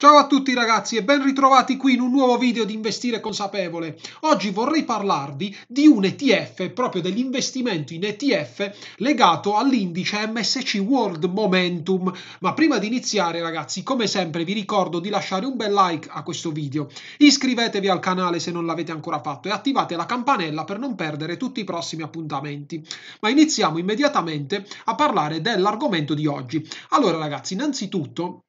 Ciao a tutti ragazzi e ben ritrovati qui in un nuovo video di Investire Consapevole. Oggi vorrei parlarvi di un ETF, proprio dell'investimento in ETF legato all'indice MSC World Momentum. Ma prima di iniziare ragazzi, come sempre vi ricordo di lasciare un bel like a questo video, iscrivetevi al canale se non l'avete ancora fatto e attivate la campanella per non perdere tutti i prossimi appuntamenti. Ma iniziamo immediatamente a parlare dell'argomento di oggi. Allora ragazzi, innanzitutto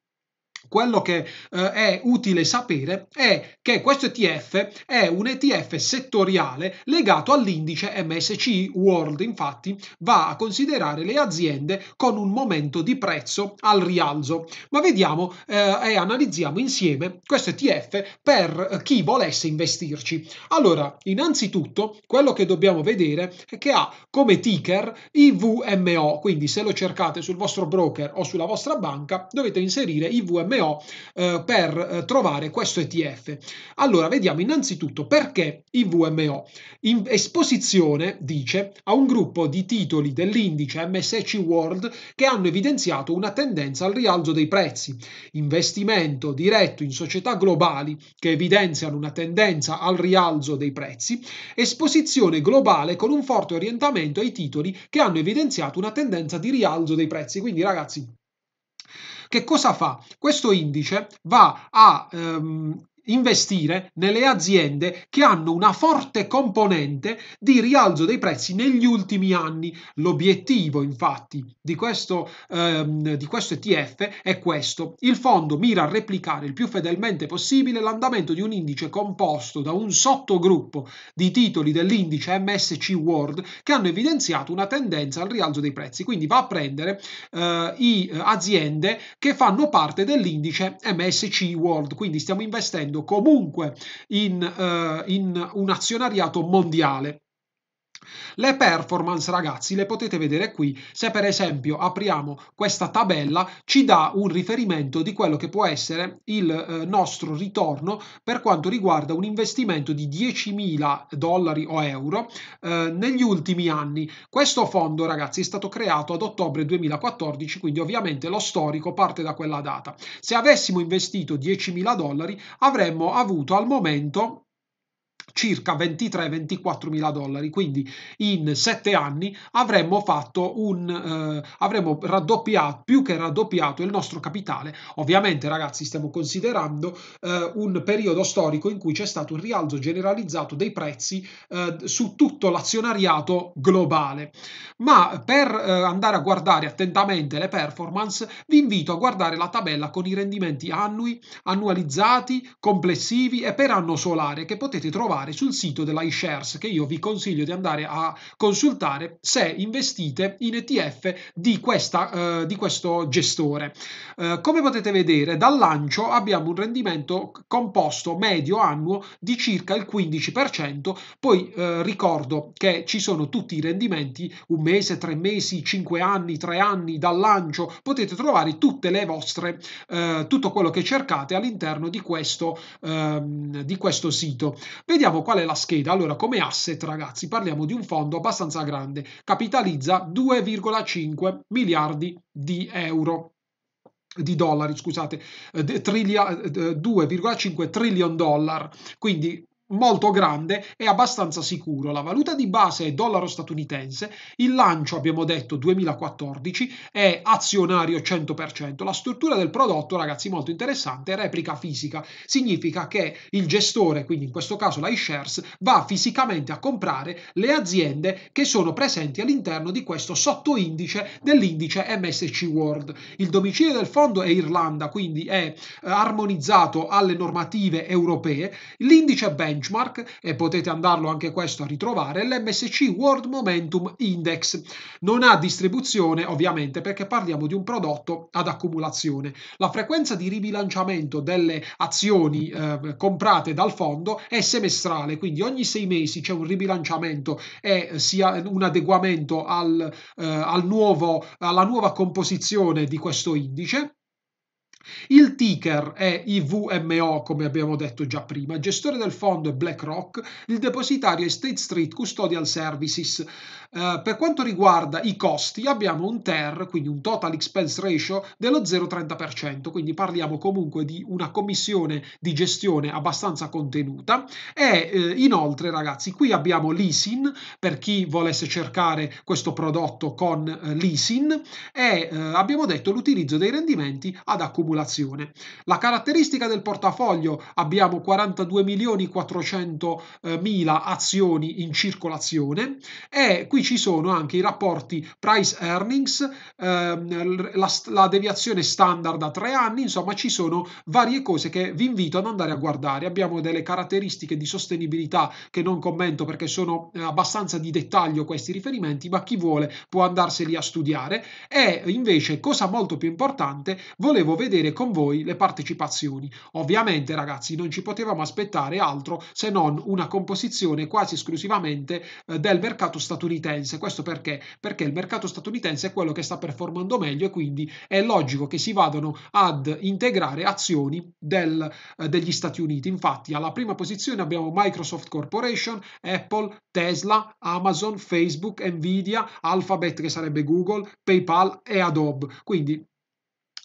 quello che eh, è utile sapere è che questo ETF è un ETF settoriale legato all'indice MSC World, infatti va a considerare le aziende con un momento di prezzo al rialzo. Ma vediamo eh, e analizziamo insieme questo ETF per chi volesse investirci. Allora, innanzitutto quello che dobbiamo vedere è che ha come ticker IVMO, quindi se lo cercate sul vostro broker o sulla vostra banca dovete inserire IVMO ho eh, per eh, trovare questo ETF. Allora, vediamo innanzitutto perché IVMO. In esposizione, dice, a un gruppo di titoli dell'indice MSC World che hanno evidenziato una tendenza al rialzo dei prezzi. Investimento diretto in società globali che evidenziano una tendenza al rialzo dei prezzi. Esposizione globale con un forte orientamento ai titoli che hanno evidenziato una tendenza di rialzo dei prezzi. Quindi, ragazzi, che cosa fa? Questo indice va a ehm, investire nelle aziende che hanno una forte componente di rialzo dei prezzi negli ultimi anni. L'obiettivo infatti di questo, ehm, di questo ETF è questo. Il fondo mira a replicare il più fedelmente possibile l'andamento di un indice composto da un sottogruppo di titoli dell'indice MSC World che hanno evidenziato una tendenza al rialzo dei prezzi. Quindi va a prendere eh, i eh, aziende che fanno parte dell'indice MSC World. Quindi stiamo investendo investendo comunque in, eh, in un azionariato mondiale. Le performance ragazzi le potete vedere qui se per esempio apriamo questa tabella ci dà un riferimento di quello che può essere il eh, nostro ritorno per quanto riguarda un investimento di 10.000 dollari o euro eh, negli ultimi anni. Questo fondo ragazzi è stato creato ad ottobre 2014 quindi ovviamente lo storico parte da quella data. Se avessimo investito 10.000 dollari avremmo avuto al momento circa 23-24 mila dollari, quindi in sette anni avremmo fatto un eh, avremmo raddoppiato più che raddoppiato il nostro capitale. Ovviamente, ragazzi, stiamo considerando eh, un periodo storico in cui c'è stato un rialzo generalizzato dei prezzi eh, su tutto l'azionariato globale. Ma per eh, andare a guardare attentamente le performance, vi invito a guardare la tabella con i rendimenti annui, annualizzati, complessivi e per anno solare che potete trovare trovare sul sito dell'iShares che io vi consiglio di andare a consultare se investite in ETF di, questa, eh, di questo gestore. Eh, come potete vedere dal lancio abbiamo un rendimento composto medio annuo di circa il 15%, poi eh, ricordo che ci sono tutti i rendimenti un mese, tre mesi, cinque anni, tre anni dal lancio, potete trovare tutte le vostre, eh, tutto quello che cercate all'interno di questo, ehm, di questo sito. Vediamo Vediamo qual è la scheda. Allora, come asset, ragazzi, parliamo di un fondo abbastanza grande, capitalizza 2,5 miliardi di euro di dollari, scusate, 2,5 eh, eh, trillion dollar, quindi molto grande e abbastanza sicuro. La valuta di base è dollaro statunitense, il lancio abbiamo detto 2014 è azionario 100%. La struttura del prodotto, ragazzi, molto interessante, replica fisica. Significa che il gestore, quindi in questo caso la iShares, va fisicamente a comprare le aziende che sono presenti all'interno di questo sottoindice dell'indice MSC World. Il domicilio del fondo è Irlanda, quindi è eh, armonizzato alle normative europee. L'indice benchmark benchmark e potete andarlo anche questo a ritrovare, l'MSC World Momentum Index. Non ha distribuzione ovviamente perché parliamo di un prodotto ad accumulazione. La frequenza di ribilanciamento delle azioni eh, comprate dal fondo è semestrale, quindi ogni sei mesi c'è un ribilanciamento e eh, sia un adeguamento al, eh, al nuovo, alla nuova composizione di questo indice il ticker è IVMO, come abbiamo detto già prima, il gestore del fondo è BlackRock, il depositario è State Street Custodial Services. Eh, per quanto riguarda i costi, abbiamo un TER, quindi un total expense ratio dello 0,30%, quindi parliamo comunque di una commissione di gestione abbastanza contenuta. E eh, inoltre, ragazzi, qui abbiamo l'ISIN per chi volesse cercare questo prodotto con eh, l'ISIN e eh, abbiamo detto l'utilizzo dei rendimenti ad accumulare formulazione. La caratteristica del portafoglio, abbiamo 42 milioni 400 mila azioni in circolazione e qui ci sono anche i rapporti price earnings, ehm, la, la deviazione standard a tre anni, insomma ci sono varie cose che vi invito ad andare a guardare. Abbiamo delle caratteristiche di sostenibilità che non commento perché sono eh, abbastanza di dettaglio questi riferimenti, ma chi vuole può andarseli a studiare e invece cosa molto più importante volevo vedere avere con voi le partecipazioni. Ovviamente ragazzi non ci potevamo aspettare altro se non una composizione quasi esclusivamente eh, del mercato statunitense. Questo perché? Perché il mercato statunitense è quello che sta performando meglio e quindi è logico che si vadano ad integrare azioni del, eh, degli Stati Uniti. Infatti alla prima posizione abbiamo Microsoft Corporation, Apple, Tesla, Amazon, Facebook, Nvidia, Alphabet che sarebbe Google, PayPal e Adobe. Quindi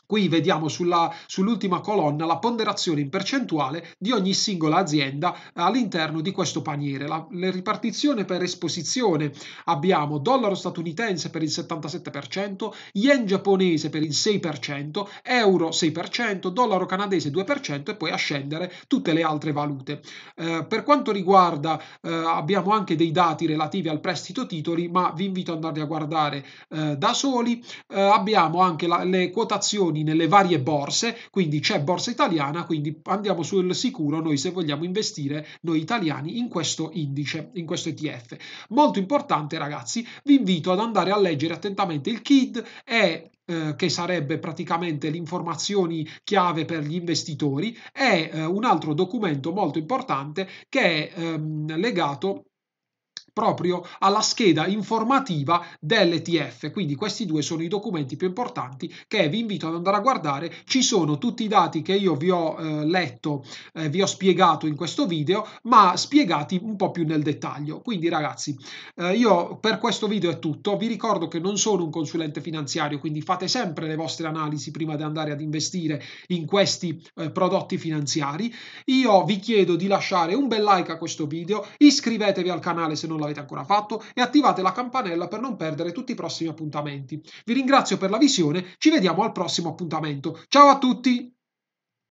Qui vediamo sulla, sull'ultima colonna la ponderazione in percentuale di ogni singola azienda eh, all'interno di questo paniere. La, la ripartizione per esposizione abbiamo dollaro statunitense per il 77%, yen giapponese per il 6%, euro 6%, dollaro canadese 2% e poi a scendere tutte le altre valute. Eh, per quanto riguarda eh, abbiamo anche dei dati relativi al prestito titoli, ma vi invito ad andarli a guardare eh, da soli. Eh, abbiamo anche la, le quotazioni azioni nelle varie borse, quindi c'è borsa italiana, quindi andiamo sul sicuro noi se vogliamo investire noi italiani in questo indice, in questo ETF. Molto importante ragazzi, vi invito ad andare a leggere attentamente il KID e eh, che sarebbe praticamente le informazioni chiave per gli investitori, è eh, un altro documento molto importante che è ehm, legato proprio alla scheda informativa dell'ETF. Quindi questi due sono i documenti più importanti che vi invito ad andare a guardare. Ci sono tutti i dati che io vi ho eh, letto, eh, vi ho spiegato in questo video, ma spiegati un po' più nel dettaglio. Quindi ragazzi, eh, io per questo video è tutto. Vi ricordo che non sono un consulente finanziario, quindi fate sempre le vostre analisi prima di andare ad investire in questi eh, prodotti finanziari. Io vi chiedo di lasciare un bel like a questo video, iscrivetevi al canale se non l'avete l'avete ancora fatto, e attivate la campanella per non perdere tutti i prossimi appuntamenti. Vi ringrazio per la visione, ci vediamo al prossimo appuntamento. Ciao a tutti!